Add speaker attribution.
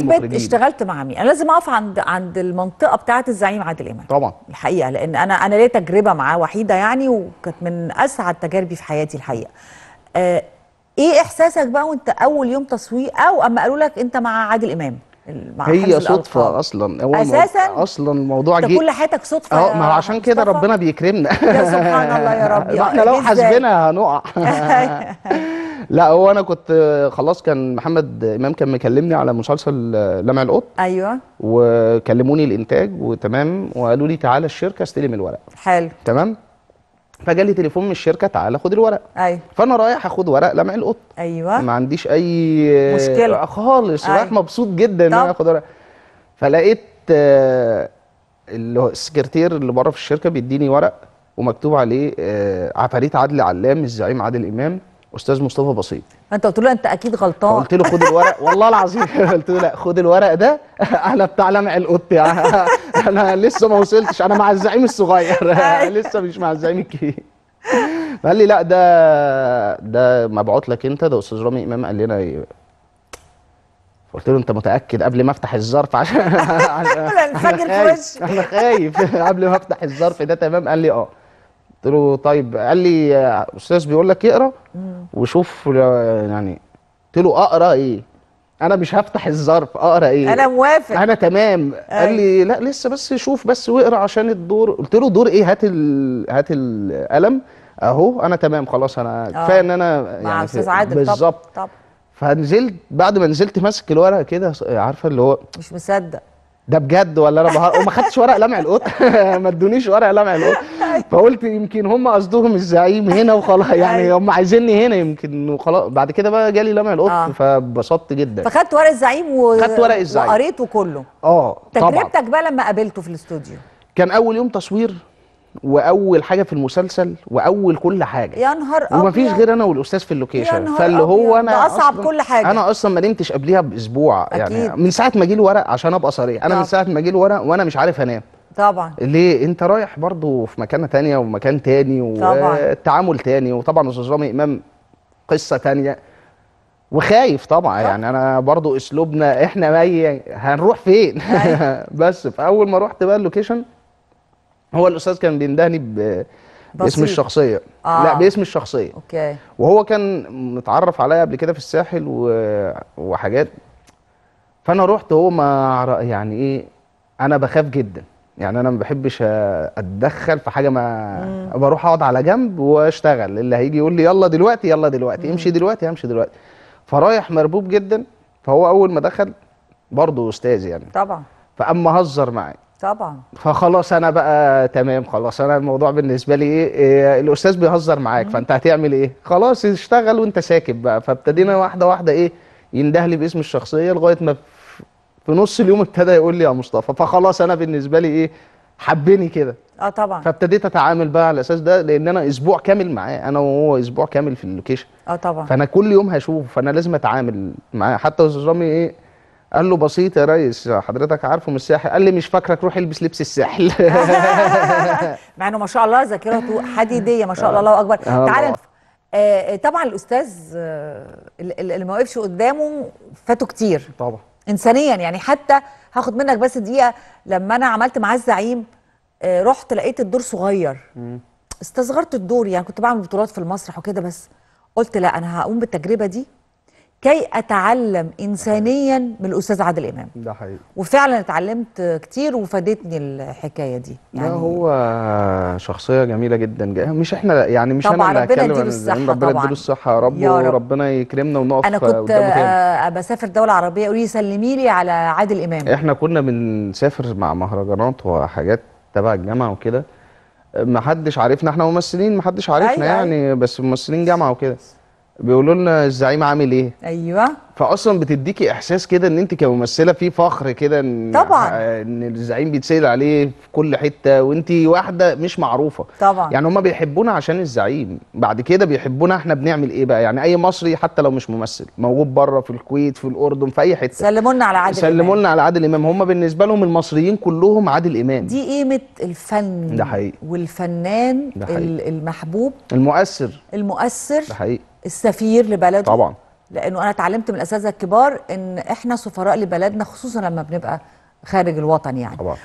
Speaker 1: المخرجين اشتغلت
Speaker 2: مع مين؟ انا لازم اقف عند عند المنطقه بتاعه الزعيم عادل امام طبعا الحقيقه لان انا انا ليا تجربه معاه وحيده يعني وكانت من اسعد تجاربي في حياتي الحقيقه. آه ايه احساسك بقى وانت اول يوم تصوير او اما قالوا لك انت مع عادل امام؟ مع هي صدفه الألقاب.
Speaker 1: اصلا هو اساسا اصلا الموضوع جه كل حياتك
Speaker 2: صدفه اه ما هو
Speaker 1: عشان كده ربنا بيكرمنا يا سبحان الله يا رب احنا يعني لو حاسبينها هنقع لا هو انا كنت خلاص كان محمد امام كان مكلمني على مسلسل آه، لمع القط ايوه وكلموني الانتاج وتمام وقالوا لي تعالى الشركه استلم الورق حلو تمام فجالي تليفون من الشركه تعالى خد الورق ايوه فانا رايح اخد ورق لمع القط ايوه ما عنديش اي مشكله خالص أيوة. رايح مبسوط جدا ان انا اخد ورق فلقيت آه، اللي هو السكرتير اللي بره في الشركه بيديني ورق ومكتوب عليه آه، عفاريت عدل علام الزعيم عادل امام استاذ مصطفى بسيط انت قلت له انت اكيد غلطان قلت له خد الورق والله العظيم قلت له لا خد الورق ده انا بتاع لمع القط انا لسه ما وصلتش انا مع الزعيم الصغير أيوه. لسه مش مع الزعيم الكبير فقال لي لا ده ده مبعوت لك انت ده استاذ رامي امام قال لنا إيه قلت له انت متاكد قبل ما افتح الظرف عشان انا خايف انا خايف قبل ما افتح الظرف ده تمام قال لي اه قلت له طيب قال لي استاذ بيقول لك اقرا وشوف يعني قلت له اقرا ايه انا مش هفتح الظرف اقرا ايه انا موافق انا تمام أي. قال لي أيوة. لا لسه بس شوف بس واقرا عشان الدور قلت له دور ايه هات ال... هات القلم اهو انا تمام خلاص انا آه. كفايه ان انا يعني بالظبط طب. طب. فنزلت بعد ما نزلت ماسك الورقه كده عارفه اللي هو مش مصدق ده بجد ولا انا وما خدتش ورق لمع القط ما ادونيش ورق لمع القط فقلت يمكن هم قصدهم الزعيم هنا وخلاص يعني أيوة. هم عايزيني هنا يمكن وخلاص بعد كده بقى جالي لمع القط آه. فبسطت جدا
Speaker 2: فخدت ورق الزعيم و... خدت ورق الزعيم وقريته كله
Speaker 1: اه تجربتك
Speaker 2: بقى لما قابلته في الاستوديو
Speaker 1: كان اول يوم تصوير واول حاجه في المسلسل واول كل حاجه يا نهار ابيض ومفيش غير انا والاستاذ في اللوكيشن فاللي هو انا ده اصعب كل حاجه انا اصلا ما نمتش قبليها باسبوع يعني أكيد. يعني من ساعه ما جه الورق عشان ابقى صريح انا طب. من ساعه ما جه الورق وانا مش عارف انام طبعا ليه انت رايح برضو في مكانه تانية ومكان تاني والتعامل تاني وطبعا استاذ رامي امام قصه تانية وخايف طبعا طبعًا. يعني انا برضو اسلوبنا احنا مي إيه، هنروح فين أيوه. بس فاول ما رحت بقى اللوكيشن هو الاستاذ كان بيندهني ب باسم الشخصيه آه. لا باسم الشخصيه اوكي وهو كان متعرف عليا قبل كده في الساحل و... وحاجات فانا رحت هو ما يعني ايه انا بخاف جدا يعني انا ما بحبش اتدخل في حاجه ما بروح اقعد على جنب واشتغل اللي هيجي يقول لي يلا دلوقتي يلا دلوقتي امشي دلوقتي امشي دلوقتي فرايح مربوب جدا فهو اول ما دخل برضه استاذ يعني طبعا فاما هزر معي طبعا فخلاص انا بقى تمام خلاص انا الموضوع بالنسبه لي ايه, إيه الاستاذ بيهزر معاك فانت هتعمل ايه خلاص اشتغل وانت ساكت بقى فابتدينا واحده واحده ايه يندهلي باسم الشخصيه لغايه ما في نص اليوم ابتدى يقول لي يا مصطفى فخلاص انا بالنسبه لي ايه حبني كده اه طبعا فابتديت اتعامل بقى على اساس ده لان انا اسبوع كامل معاه انا وهو اسبوع كامل في اللوكيشن اه طبعا فانا كل يوم هشوفه فانا لازم اتعامل معاه حتى استاذ رامي ايه قال له بسيط يا ريس حضرتك عارفه من الساحل قال لي مش فاكرك روح البس لبس الساحل
Speaker 2: مع انه ما شاء الله ذاكرته حديديه ما شاء الله الله اكبر آه، آه، تعالى آه،, آه طبعا الاستاذ اللي ما وقفش قدامه فاته كتير طبعا انسانيا يعني حتى هاخد منك بس دقيقه لما انا عملت معاه الزعيم آه، رحت لقيت الدور صغير استصغرت الدور يعني كنت بعمل بطولات في المسرح وكده بس قلت لا انا هقوم بالتجربه دي كي اتعلم انسانيا من الاستاذ عادل
Speaker 1: امام ده حقيقي
Speaker 2: وفعلا اتعلمت كتير وفادتني الحكايه دي يعني لا هو
Speaker 1: شخصيه جميله جدا مش احنا يعني مش انا اللي هتكلم ربنا يديله الصحه ربنا يديله الصحه يا رب, يا رب وربنا يكرمنا ونقف انا كنت آه،
Speaker 2: بسافر دوله عربيه يقول لي سلمي لي على عادل امام احنا
Speaker 1: كنا بنسافر مع مهرجانات وحاجات تبع الجامعه وكده ما حدش عارفنا احنا ممثلين ما حدش عارفنا أيوة, أيوة. يعني أيوة. بس ممثلين جامعه وكده بيقولوا لنا الزعيم عامل ايه ايوه فاصلا بتديكي احساس كده ان انت كممثله في فخر كده ان طبعا ان الزعيم بيتسال عليه في كل حته وانت واحده مش معروفه طبعا يعني هم بيحبونا عشان الزعيم بعد كده بيحبونا احنا بنعمل ايه بقى يعني اي مصري حتى لو مش ممثل موجود بره في الكويت في الاردن في اي حته سلموا لنا على عادل سلموا لنا على عادل امام هم بالنسبه لهم المصريين كلهم عادل امام دي
Speaker 2: قيمه الفن ده حقيقي والفنان ده حقيقي. المحبوب المؤثر المؤثر ده حقيقي السفير لبلده طبعا لانه انا اتعلمت من الاساتذه الكبار ان احنا سفراء لبلدنا خصوصا لما بنبقى خارج الوطن يعني طبعا.